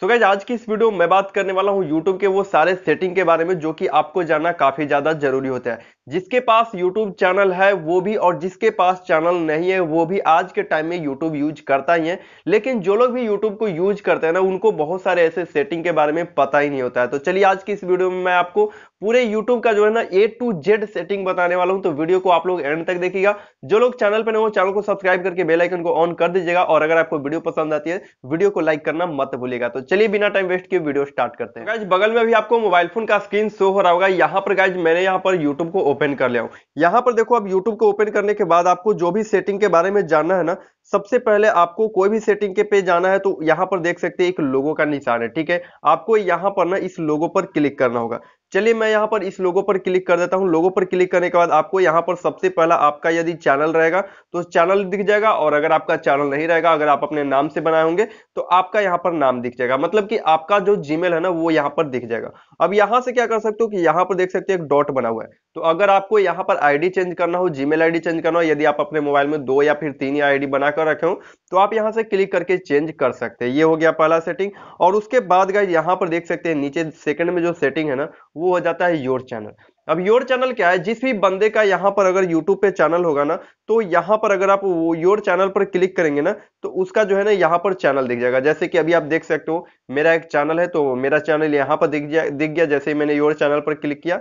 सो so आज की इस वीडियो में मैं बात करने वाला हूँ यूट्यूब के वो सारे सेटिंग के बारे में जो कि आपको जानना काफी ज्यादा जरूरी होता है जिसके पास यूट्यूब चैनल है वो भी और जिसके पास चैनल नहीं है वो भी आज के टाइम में यूट्यूब यूज करता ही है लेकिन जो लोग भी यूट्यूब को यूज करते हैं ना उनको बहुत सारे ऐसे सेटिंग के बारे में पता ही नहीं होता है तो चलिए आज की इस वीडियो में मैं आपको पूरे यूट्यूब का जो है ना ए टू जेड सेटिंग बताने वाला हूं तो वीडियो को आप लोग एंड तक देखिएगा जो लोग चैनल पर हो चैनल को सब्सक्राइब करके बेलाइकन को ऑन कर दीजिएगा और अगर आपको वीडियो पसंद आती है वीडियो को लाइक करना मत भूलिएगा तो चलिए बिना टाइम वेस्ट किए वीडियो स्टार्ट करते हैं तो बगल में भी आपको मोबाइल फोन का स्क्रीन शो हो रहा होगा यहाँ पर गाइज मैंने यहाँ पर यूट्यूब को ओपन कर लिया हूँ पर देखो अब यूट्यूब को ओपन करने के बाद आपको जो भी सेटिंग के बारे में जानना है ना सबसे पहले आपको कोई भी सेटिंग के पे जाना है तो यहाँ पर देख सकते हैं एक लोगो का निशान है ठीक है आपको यहां पर ना इस लोगो पर क्लिक करना होगा चलिए मैं यहां पर इस लोगो पर क्लिक कर देता हूँ लोगो पर क्लिक करने के बाद आपको यहाँ पर सबसे पहला आपका यदि चैनल रहेगा तो चैनल दिख जाएगा और अगर आपका चैनल नहीं रहेगा अगर आप अपने नाम से बनाए होंगे तो आपका यहाँ पर नाम दिख जाएगा मतलब कि आपका जो जीमेल है ना वो यहाँ पर दिख जाएगा अब यहाँ से क्या कर सकते हो कि यहाँ पर देख सकते हैं एक डॉट बना हुआ है तो अगर आपको यहाँ पर आईडी चेंज करना हो जीमेल आईडी चेंज करना हो यदि आप अपने मोबाइल में दो या फिर तीन या आईडी बनाकर रखे हो तो आप यहाँ से क्लिक करके चेंज कर सकते हैं ये हो गया पहला सेटिंग और उसके बाद गए यहाँ पर देख सकते हैं नीचे सेकंड में जो सेटिंग है ना वो हो जाता है योर चैनल अब योर चैनल क्या है जिस भी बंदे का यहाँ पर अगर यूट्यूब पे चैनल होगा ना तो यहाँ पर अगर आप वो योर चैनल पर क्लिक करेंगे ना तो उसका जो है ना यहाँ पर चैनल दिख जाएगा जैसे कि अभी आप देख सकते हो मेरा एक चैनल है तो मेरा चैनल यहाँ पर दिख दिख गया जैसे मैंने योर चैनल पर क्लिक किया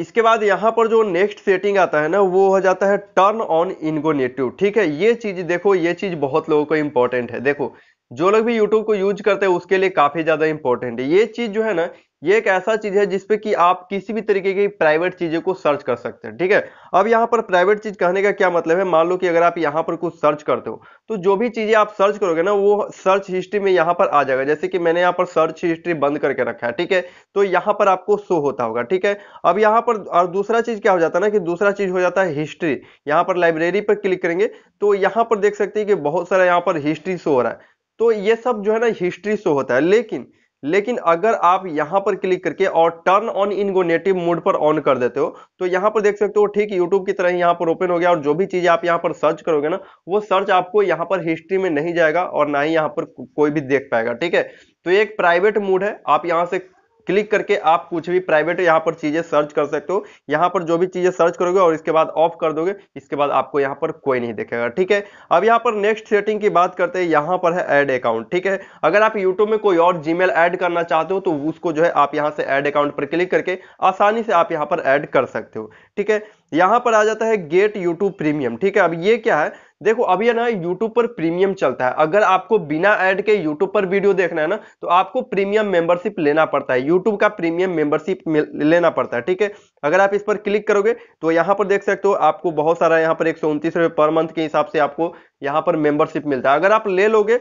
इसके बाद यहाँ पर जो नेक्स्ट सेटिंग आता है ना वो हो जाता है टर्न ऑन इनगो नेटिव ठीक है ये चीज देखो ये चीज बहुत लोगों को इंपॉर्टेंट है देखो जो लोग भी यूट्यूब को यूज करते हैं उसके लिए काफी ज्यादा इंपॉर्टेंट है ये चीज जो है ना ये एक ऐसा चीज है जिसपे कि आप किसी भी तरीके की प्राइवेट चीजों को सर्च कर सकते हैं ठीक है अब यहाँ पर प्राइवेट चीज कहने का क्या मतलब है मान लो कि अगर आप यहाँ पर कुछ सर्च करते हो तो जो भी चीजें आप सर्च करोगे ना वो सर्च हिस्ट्री में यहाँ पर आ जाएगा जैसे कि मैंने यहाँ पर सर्च हिस्ट्री बंद करके रखा है ठीक है तो यहाँ पर आपको शो होता होगा ठीक है अब यहाँ पर और दूसरा चीज क्या हो जाता है ना कि दूसरा चीज हो जाता है हिस्ट्री यहाँ पर लाइब्रेरी पर क्लिक करेंगे तो यहाँ पर देख सकते हैं कि बहुत सारा यहाँ पर हिस्ट्री शो हो रहा है तो ये सब जो है ना हिस्ट्री शो होता है लेकिन लेकिन अगर आप यहां पर क्लिक करके और turn on incognito mode पर ऑन कर देते हो तो यहां पर देख सकते हो ठीक यूट्यूब की तरह यहाँ पर ओपन हो गया और जो भी चीजें आप यहां पर सर्च करोगे ना वो सर्च आपको यहाँ पर हिस्ट्री में नहीं जाएगा और ना ही यहाँ पर कोई भी देख पाएगा ठीक है तो एक प्राइवेट मोड है आप यहां से क्लिक करके आप कुछ भी प्राइवेट यहाँ पर चीज़ें सर्च कर सकते हो यहाँ पर जो भी चीज़ें सर्च करोगे और इसके बाद ऑफ कर दोगे इसके बाद आपको यहाँ पर कोई नहीं देखेगा ठीक है अब यहाँ पर नेक्स्ट सेटिंग की बात करते हैं यहाँ पर है एड अकाउंट ठीक है अगर आप यूट्यूब में कोई और जीमेल ऐड करना चाहते हो तो उसको जो है आप यहाँ से एड अकाउंट पर क्लिक करके आसानी से आप यहाँ पर एड कर सकते हो ठीक है यहाँ पर आ जाता है गेट यूट्यूब प्रीमियम ठीक है अब ये क्या है देखो अभी है ना यूट्यूब पर प्रीमियम चलता है अगर आपको बिना ऐड के यूट्यूब पर वीडियो देखना है ना तो आपको प्रीमियम मेंबरशिप लेना पड़ता है यूट्यूब का प्रीमियम मेंबरशिप लेना पड़ता है ठीक है अगर आप इस पर क्लिक करोगे तो यहाँ पर देख सकते हो आपको बहुत सारा यहाँ पर एक सौ पर मंथ के हिसाब से आपको यहाँ पर मेंबरशिप मिलता है अगर आप ले लोगे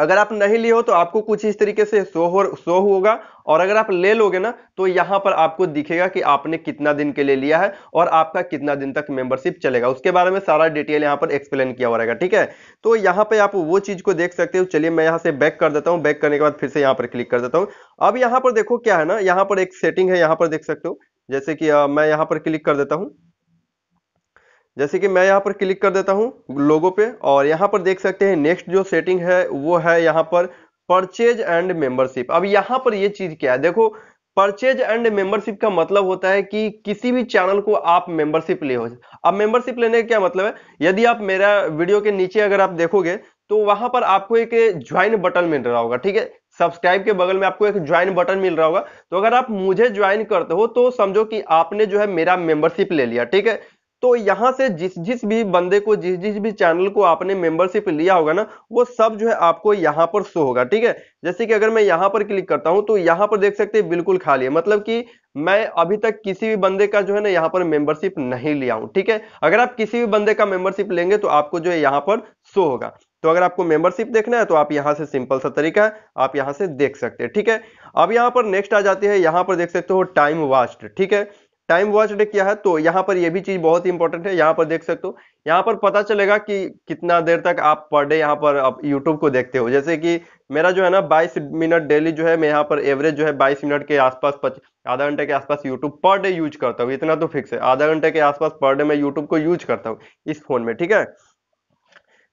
अगर आप नहीं लिए हो तो आपको कुछ इस तरीके से शो हो शो होगा और अगर आप ले लोगे ना तो यहाँ पर आपको दिखेगा कि आपने कितना दिन के लिए लिया है और आपका कितना दिन तक मेंबरशिप चलेगा उसके बारे में सारा डिटेल यहाँ पर एक्सप्लेन किया हुआ रहेगा ठीक है तो यहाँ पे आप वो चीज को देख सकते हो चलिए मैं यहाँ से बैक कर देता हूँ बैक करने के बाद फिर से यहाँ पर क्लिक कर देता हूँ अब यहाँ पर देखो क्या है ना यहाँ पर एक सेटिंग है यहाँ पर देख सकते हो जैसे कि मैं यहाँ पर क्लिक कर देता हूँ जैसे कि मैं यहाँ पर क्लिक कर देता हूँ लोगो पे और यहाँ पर देख सकते हैं नेक्स्ट जो सेटिंग है वो है यहाँ पर परचेज एंड मेंबरशिप अब यहाँ पर ये चीज क्या है देखो परचेज एंड मेंबरशिप का मतलब होता है कि किसी भी चैनल को आप मेंबरशिप ले हो अब मेंबरशिप लेने का क्या मतलब है यदि आप मेरा वीडियो के नीचे अगर आप देखोगे तो वहां पर आपको एक ज्वाइन बटन मिल रहा होगा ठीक है सब्सक्राइब के बगल में आपको एक ज्वाइन बटन मिल रहा होगा तो अगर आप मुझे ज्वाइन करते हो तो समझो कि आपने जो है मेरा मेंबरशिप ले लिया ठीक है तो यहाँ से जिस जिस भी बंदे को जिस जिस भी चैनल को आपने मेंबरशिप लिया होगा ना वो सब जो है आपको यहाँ पर शो होगा ठीक है जैसे कि अगर मैं यहाँ पर क्लिक करता हूँ तो यहाँ पर देख सकते हैं बिल्कुल खाली है मतलब कि मैं अभी तक किसी भी बंदे का जो है ना यहाँ पर मेंबरशिप नहीं लिया हूँ ठीक है अगर आप किसी भी बंदे का मेंबरशिप लेंगे तो आपको जो है यहाँ पर शो होगा तो अगर आपको मेंबरशिप देखना है तो आप यहाँ से सिंपल सा तरीका है आप यहाँ से देख सकते हैं ठीक है अब यहाँ पर नेक्स्ट आ जाती है यहाँ पर देख सकते हो टाइम वास्ट ठीक है टाइम वॉच वॉच्ड क्या है तो यहाँ पर यह भी चीज बहुत इंपॉर्टेंट है यहाँ पर देख सकते हो यहाँ पर पता चलेगा कि कितना देर तक आप पर डे यहाँ पर आप यूट्यूब को देखते हो जैसे कि मेरा जो है ना 22 मिनट डेली जो है मैं यहाँ पर एवरेज जो है 22 मिनट के आसपास आधा घंटे के आसपास यूट्यूब पर डे यूज करता हूँ इतना तो फिक्स है आधा घंटे के आसपास पर डे मैं यूट्यूब को यूज करता हूँ इस फोन में ठीक है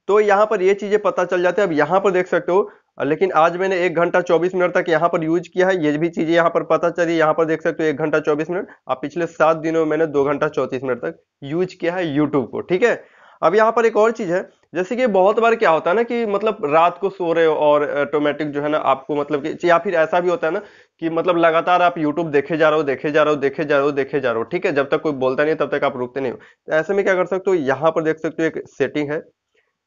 तो यहाँ पर ये चीजें पता चल जाती है अब यहाँ पर देख सकते हो लेकिन आज मैंने एक घंटा चौबीस मिनट तक यहाँ पर यूज किया है ये भी चीज़ें यहाँ पर पता चली यहाँ पर देख सकते हो एक घंटा चौबीस मिनट आप पिछले सात दिनों में मैंने दो घंटा चौंतीस मिनट तक यूज किया है यूट्यूब को ठीक है अब यहाँ पर एक और चीज़ है जैसे कि बहुत बार क्या होता है ना कि मतलब रात को सो रहे हो और ऑटोमेटिक जो है ना आपको मतलब कि या फिर ऐसा भी होता है ना कि मतलब लगातार आप यूट्यूब देखे जा रहे हो देखे जा रहे हो देखे जा रहे हो देखे जा रहे हो ठीक है जब तक कोई बोलता नहीं तब तक आप रुकते नहीं हो तो ऐसे में क्या कर सकते हो यहाँ पर देख सकते हो एक सेटिंग है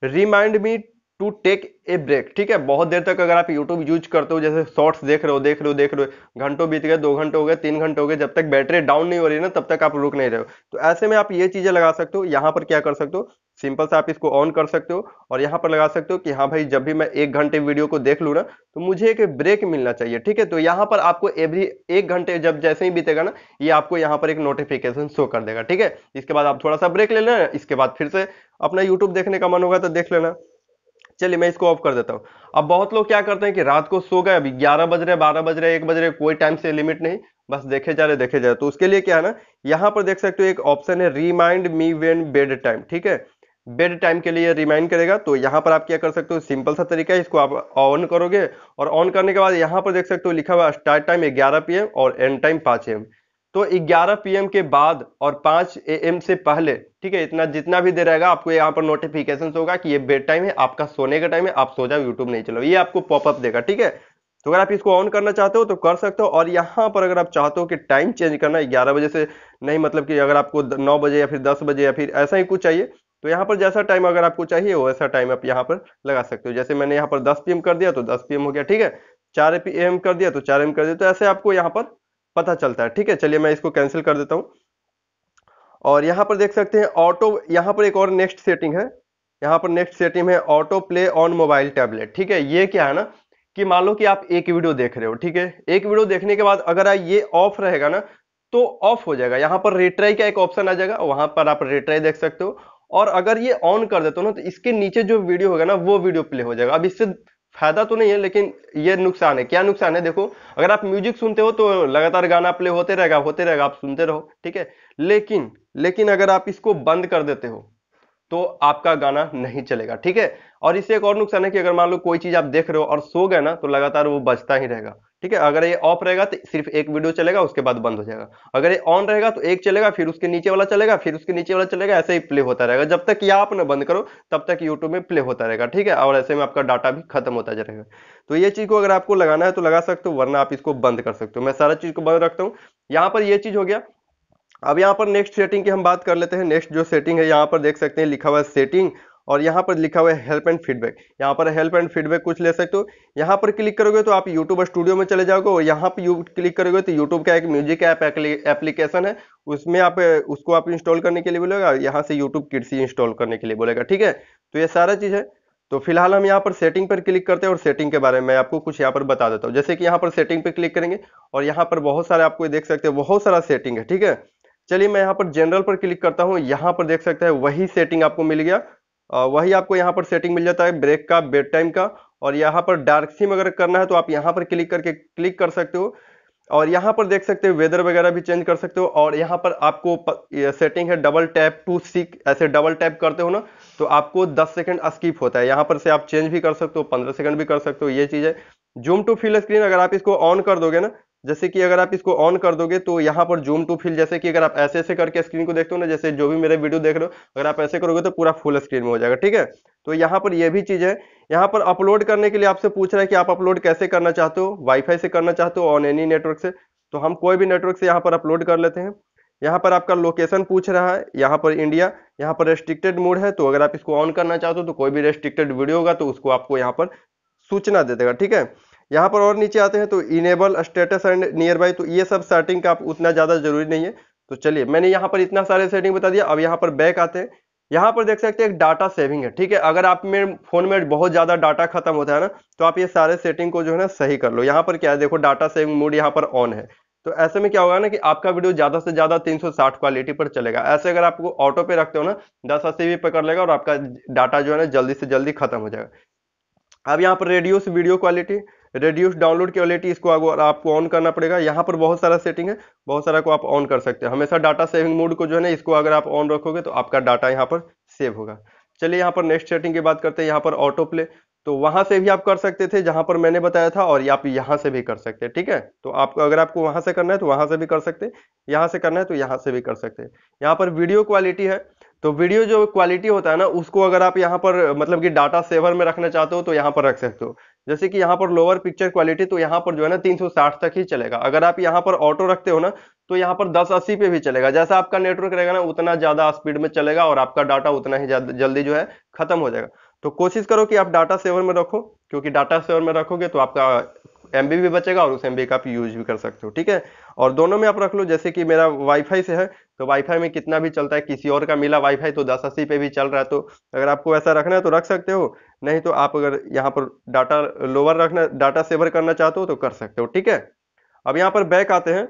remind me to take a break ठीक है बहुत देर तक अगर आप यूट्यूब यूज करते हो जैसे शॉर्ट्स देख रहे हो देख रहे हो देख रहे हो घंटों बीत गए दो घंटे हो गए तीन घंटे हो गए जब तक बैटरी डाउन नहीं हो रही ना तब तक आप रुक नहीं रहे हो तो ऐसे में आप ये चीजें लगा सकते हो यहाँ पर क्या कर सकते हो सिंपल से आप इसको ऑन कर सकते हो और यहाँ पर लगा सकते हो कि हाँ भाई जब भी मैं एक घंटे वीडियो को देख लूँ ना तो मुझे एक ब्रेक मिलना चाहिए ठीक है तो यहाँ पर आपको एवरी एक घंटे जब जैसे ही बीतेगा ना ये आपको यहाँ पर एक नोटिफिकेशन शो कर देगा ठीक है इसके बाद आप थोड़ा सा ब्रेक ले लेना इसके बाद फिर से अपना यूट्यूब देखने का मन होगा तो देख लेना चलिए मैं इसको ऑफ कर देता हूँ अब बहुत लोग क्या करते हैं कि रात को सो गए अभी ग्यारह बज रहे बारह बज रहे एक बज रहे कोई टाइम से लिमिट नहीं बस देखे जा रहे देखे जा रहे तो उसके लिए क्या है ना यहाँ पर देख सकते हो एक ऑप्शन है remind me when bed time ठीक है बेड टाइम के लिए रिमाइंड करेगा तो यहाँ पर आप क्या कर सकते हो सिंपल सा तरीका है इसको आप ऑन करोगे और ऑन करने के बाद यहाँ पर देख सकते हो लिखा हुआ स्टार्ट टाइम ग्यारह पी और एंड टाइम पाँच एम तो 11 पीएम के बाद और 5 एम से पहले ठीक है इतना जितना भी देर रहेगा आपको यहाँ पर नोटिफिकेशन होगा कि ये बेड टाइम है आपका सोने का टाइम है आप सो जाओ यूट्यूब नहीं चलो ये आपको पॉपअप देगा ठीक है तो अगर आप इसको ऑन करना चाहते हो तो कर सकते हो और यहाँ पर अगर आप चाहते हो कि टाइम चेंज करना ग्यारह बजे से नहीं मतलब कि अगर आपको नौ बजे या फिर दस बजे या फिर ऐसा ही कुछ चाहिए तो यहाँ पर जैसा टाइम अगर आपको चाहिए वैसा टाइम आप यहाँ पर लगा सकते हो जैसे मैंने यहाँ पर दस पी कर दिया तो दस पी हो गया ठीक है चार पी कर दिया तो चार एम कर दिया तो ऐसे आपको यहाँ पर पता चलता है ठीक है चलिए मैं इसको कैंसिल कर देता हूं और यहां पर देख सकते हैं ऑटो यहाँ पर एक और नेक्स्ट सेटिंग है यहां पर नेक्स्ट सेटिंग है autoplay on mobile tablet ठीक है ये क्या है ना कि मान लो कि आप एक वीडियो देख रहे हो ठीक है एक वीडियो देखने के बाद अगर ये ऑफ रहेगा ना तो ऑफ हो जाएगा यहाँ पर रिट्राई का एक ऑप्शन आ जाएगा वहां पर आप रिट्राई देख सकते हो और अगर ये ऑन कर देते हो ना तो इसके नीचे जो वीडियो होगा ना वो वीडियो प्ले हो जाएगा अब इससे फायदा तो नहीं है लेकिन ये नुकसान है क्या नुकसान है देखो अगर आप म्यूजिक सुनते हो तो लगातार गाना प्ले होते रहेगा होते रहेगा आप सुनते रहो ठीक है लेकिन लेकिन अगर आप इसको बंद कर देते हो तो आपका गाना नहीं चलेगा ठीक है और इससे एक और नुकसान है कि अगर मान लो कोई चीज आप देख रहे हो और सो गए ना तो लगातार वो बजता ही रहेगा ठीक है अगर ये ऑफ रहेगा तो सिर्फ एक वीडियो चलेगा उसके बाद बंद हो जाएगा अगर ये ऑन रहेगा तो एक चलेगा फिर उसके नीचे वाला चलेगा फिर उसके नीचे वाला चलेगा ऐसे ही प्ले होता रहेगा जब तक ये आप ना बंद करो तब तक यूट्यूब में प्ले होता रहेगा ठीक है और ऐसे में आपका डाटा भी खत्म होता जाएगा तो ये चीज़ को अगर आपको लगाना है तो लगा सकते हो वरना आप इसको बंद कर सकते हो मैं सारा चीज़ को बंद रखता हूँ यहाँ पर ये चीज़ हो गया अब यहाँ पर नेक्स्ट सेटिंग की हम बात कर लेते हैं नेक्स्ट जो सेटिंग है यहाँ पर देख सकते हैं लिखा हुआ सेटिंग और यहाँ पर लिखा हुआ है हेल्प एंड फीडबैक यहाँ पर हेल्प एंड फीडबैक कुछ ले सकते हो यहाँ पर क्लिक करोगे तो आप यूट्यूब स्टूडियो में चले जाओगे और यहाँ पर क्लिक करोगे तो यूट्यूब का एक म्यूजिक ऐप एप्लीकेशन है उसमें आप उसको आप इंस्टॉल करने के लिए बोलेगा यहाँ से यूट्यूब किड्स इंस्टॉल करने के लिए बोलेगा ठीक है तो ये सारा चीज़ है तो फिलहाल हम यहाँ पर सेटिंग पर क्लिक करते हैं और सेटिंग के बारे में आपको कुछ यहाँ पर बता देता हूँ जैसे कि यहाँ पर सेटिंग पर क्लिक करेंगे और यहाँ पर बहुत सारे आपको देख सकते हैं बहुत सारा सेटिंग है ठीक है चलिए मैं यहाँ पर जनरल पर क्लिक करता हूँ यहाँ पर देख सकते हैं वही सेटिंग आपको मिल गया वही आपको यहाँ पर सेटिंग मिल जाता है ब्रेक का बेड टाइम का और यहाँ पर डार्क सिम अगर करना है तो आप यहाँ पर क्लिक करके क्लिक कर सकते हो और यहाँ पर देख सकते हो वेदर वगैरह भी चेंज कर सकते हो और यहाँ पर आपको सेटिंग है डबल टैप टू सिक ऐसे डबल टैप करते हो ना तो आपको 10 सेकंड स्किप होता है यहाँ पर से आप चेंज भी कर सकते हो 15 सेकंड भी कर सकते हो ये चीज़ है जूम टू फिल स्क्रीन अगर आप इसको ऑन कर दोगे ना जैसे कि अगर आप इसको ऑन कर दोगे तो यहाँ पर जूम टू फील जैसे कि अगर आप ऐसे ऐसे करके स्क्रीन को देखते हो ना जैसे जो भी मेरे वीडियो देख रहे हो अगर आप ऐसे करोगे तो पूरा फुल स्क्रीन में हो जाएगा ठीक है तो यहाँ पर यह भी चीज़ है यहाँ पर अपलोड करने के लिए आपसे पूछ रहा है कि आप अपलोड कैसे करना चाहते हो वाईफाई से करना चाहते हो ऑन एनी नेटवर्क से तो हम कोई भी नेटवर्क से यहाँ पर अपलोड कर लेते हैं यहाँ पर आपका लोकेशन पूछ रहा है यहाँ पर इंडिया यहाँ पर रेस्ट्रिक्टेड मोड है तो अगर आप इसको ऑन करना चाहते हो तो कोई भी रेस्ट्रिक्टेड वीडियो होगा तो उसको आपको यहाँ पर सूचना दे देगा ठीक है यहाँ पर और नीचे आते हैं तो enable status and nearby तो ये सब सेटिंग का आप उतना ज़्यादा जरूरी नहीं है तो चलिए मैंने यहाँ पर इतना सारे सेटिंग बता दिया अब यहाँ पर बैक आते हैं यहाँ पर देख सकते हैं एक डाटा सेविंग है ठीक है अगर आप में फोन में बहुत ज़्यादा डाटा खत्म होता है ना तो आप ये सारे सेटिंग को जो है ना सही कर लो यहाँ पर क्या है देखो डाटा सेविंग मोड यहाँ पर ऑन है तो ऐसे में क्या होगा ना कि आपका वीडियो ज़्यादा से ज़्यादा 360 क्वालिटी पर चलेगा ऐसे अगर आपको ऑटो पे रखते हो ना दस अस्सी भी पकड़ लेगा और आपका डाटा जो है ना जल्दी से जल्दी खत्म हो जाएगा अब यहाँ पर रेडियो से video quality reduce download quality इसको आपको ऑन करना पड़ेगा यहाँ पर बहुत सारा सेटिंग है बहुत सारा को आप ऑन कर सकते हैं हमेशा डाटा सेविंग मोड को जो है ना इसको अगर आप ऑन रखोगे तो आपका डाटा यहाँ पर सेव होगा चलिए यहाँ पर नेक्स्ट सेटिंग की बात करते हैं यहाँ पर ऑटो प्ले तो वहां से भी आप कर सकते थे जहां पर मैंने बताया था और आप यहाँ से भी कर सकते हैं ठीक है तो आपको अगर आपको वहां से करना है तो वहां से भी कर सकते हैं यहाँ से करना है तो यहाँ से भी कर सकते हैं यहाँ पर वीडियो क्वालिटी है तो वीडियो जो क्वालिटी होता है ना उसको अगर आप यहाँ पर मतलब कि डाटा सेवर में रखना चाहते हो तो यहाँ पर रख सकते हो जैसे कि यहाँ पर लोअर पिक्चर क्वालिटी तो यहाँ पर जो है ना 360 तक ही चलेगा अगर आप यहाँ पर ऑटो रखते हो ना तो यहाँ पर 1080 पे भी चलेगा जैसा आपका नेटवर्क रहेगा ना उतना ज़्यादा स्पीड में चलेगा और आपका डाटा उतना ही जल्दी जो है खत्म हो जाएगा तो कोशिश करो कि आप डाटा सेवर में रखो क्योंकि डाटा सेवर में रखोगे तो आपका एम भी बचेगा और उस एम का आप यूज भी कर सकते हो ठीक है और दोनों में आप रख लो जैसे कि मेरा वाईफाई से है तो वाईफाई में कितना भी चलता है किसी और का मिला वाईफाई तो दस अस्सी पे भी चल रहा है तो अगर आपको ऐसा रखना है तो रख सकते हो नहीं तो आप अगर यहाँ पर डाटा लोअर रखना डाटा सेवर करना चाहते हो तो कर सकते हो ठीक है अब यहाँ पर बैक आते हैं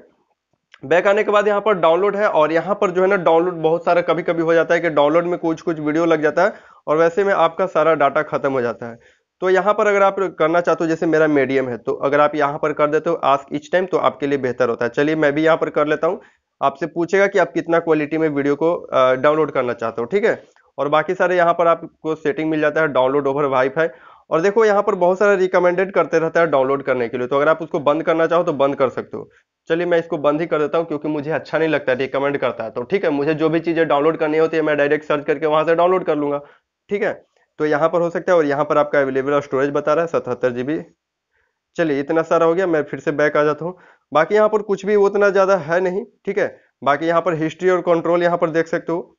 बैक आने के बाद यहाँ पर डाउनलोड है और यहाँ पर जो है ना डाउनलोड बहुत सारा कभी कभी हो जाता है कि डाउनलोड में कुछ कुछ वीडियो लग जाता है और वैसे में आपका सारा डाटा खत्म हो जाता है तो यहाँ पर अगर आप करना चाहते हो जैसे मेरा मीडियम है तो अगर आप यहाँ पर कर देते हो आस्क इच टाइम तो आपके लिए बेहतर होता है चलिए मैं भी यहाँ पर कर लेता हूँ आपसे पूछेगा कि आप कितना क्वालिटी में वीडियो को डाउनलोड करना चाहते हो ठीक है और बाकी सारे यहाँ पर आपको सेटिंग मिल जाता है डाउनलोड ओवर वाईफाई और देखो यहाँ पर बहुत सारा रिकमेंडेड करते रहता है डाउनलोड करने के लिए तो अगर आप उसको बंद करना चाहो तो बंद कर सकते हो चलिए मैं इसको बंद ही कर देता हूँ क्योंकि मुझे अच्छा नहीं लगता रिकमेंड करता है तो ठीक है मुझे जो भी चीज़ें डाउनलोड करनी होती है मैं डायरेक्ट सर्च करके वहाँ से डाउनलोड कर लूँगा ठीक है तो यहाँ पर हो सकता है और यहाँ पर आपका अवेलेबल स्टोरेज बता रहा है सतहत्तर जी चलिए इतना सारा हो गया मैं फिर से बैक आ जाता हूँ बाकी यहाँ पर कुछ भी उतना ज़्यादा है नहीं ठीक है बाकी यहाँ पर हिस्ट्री और कंट्रोल यहाँ पर देख सकते हो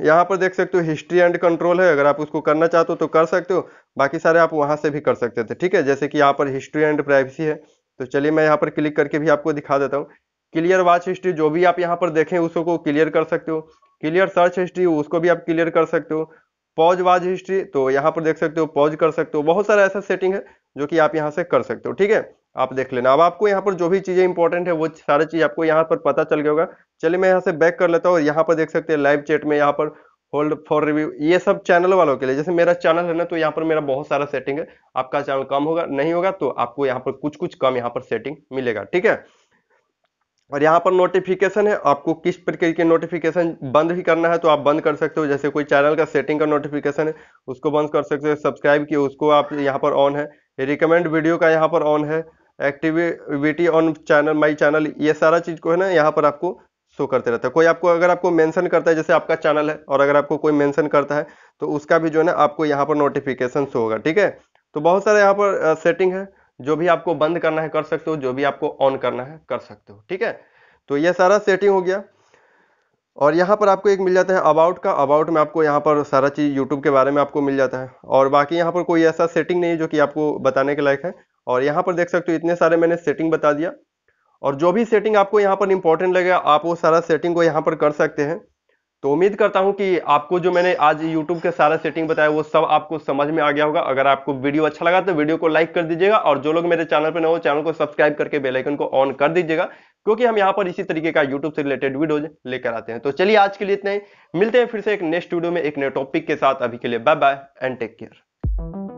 यहाँ पर देख सकते हो हिस्ट्री एंड कंट्रोल है अगर आप उसको करना चाहते हो तो कर सकते हो बाकी सारे आप वहां से भी कर सकते थे ठीक है जैसे कि यहाँ पर हिस्ट्री एंड प्राइवेसी है तो चलिए मैं यहाँ पर क्लिक करके भी आपको दिखा देता हूँ क्लियर वाच हिस्ट्री जो भी आप यहाँ पर देखें उसको क्लियर कर सकते हो क्लियर सर्च हिस्ट्री उसको भी आप क्लियर कर सकते हो पॉज वाज हिस्ट्री तो यहाँ पर देख सकते हो पॉज कर सकते हो बहुत सारा ऐसा सेटिंग है जो कि आप यहाँ से कर सकते हो ठीक है आप देख लेना अब आपको यहाँ पर जो भी चीज़ें इंपॉर्टेंट है वो सारी चीज़ आपको यहाँ पर पता चल गया होगा चलिए मैं यहाँ से बैक कर लेता हूँ यहाँ पर देख सकते हैं लाइव चैट में यहाँ पर होल्ड फॉर रिव्यू ये सब चैनल वालों के लिए जैसे मेरा चैनल है ना तो यहाँ पर मेरा बहुत सारा सेटिंग है आपका चैनल कम होगा नहीं होगा तो आपको यहाँ पर कुछ कुछ कम यहाँ पर सेटिंग मिलेगा ठीक है और यहाँ पर नोटिफिकेशन है आपको किस प्रकार के नोटिफिकेशन बंद ही करना है तो आप बंद कर सकते हो जैसे कोई चैनल का सेटिंग का नोटिफिकेशन है उसको बंद कर सकते हो सब्सक्राइब किए उसको आप यहाँ पर ऑन है रिकमेंड वीडियो का यहाँ पर ऑन है activity on channel my channel ये सारा चीज़ को है ना यहाँ पर आपको शो करते रहता है कोई आपको अगर आपको मेंशन करता है जैसे आपका चैनल है और अगर आपको कोई मेंशन करता है तो उसका भी जो है ना आपको यहाँ पर नोटिफिकेशन शो होगा ठीक है तो बहुत सारे यहाँ पर सेटिंग है जो भी आपको बंद करना है कर सकते हो जो भी आपको ऑन करना है कर सकते हो ठीक है तो ये सारा सेटिंग हो गया और यहाँ पर आपको एक मिल जाता है अबाउट का अबाउट में आपको यहाँ पर सारा चीज़ यूट्यूब के बारे में आपको मिल जाता है और बाकी यहाँ पर कोई ऐसा सेटिंग नहीं है जो कि आपको बताने के लायक है और यहाँ पर देख सकते हो इतने सारे मैंने सेटिंग बता दिया और जो भी सेटिंग आपको यहाँ पर इंपॉर्टेंट लगेगा आप वो सारा सेटिंग को यहाँ पर कर सकते हैं तो उम्मीद करता हूं कि आपको जो मैंने आज YouTube के सारा सेटिंग बताया वो सब आपको समझ में आ गया होगा अगर आपको वीडियो अच्छा लगा तो वीडियो को लाइक कर दीजिएगा और जो लोग मेरे चैनल पर न हो चैनल को सब्सक्राइब करके बेलाइकन को ऑन कर दीजिएगा क्योंकि हम यहाँ पर इसी तरीके का यूट्यूब से रिलेटेड वीडियोज लेकर आते हैं तो चलिए आज के लिए इतने ही मिलते हैं फिर से एक नेक्स्ट वीडियो में एक नए टॉपिक के साथ अभी के लिए bye bye and take care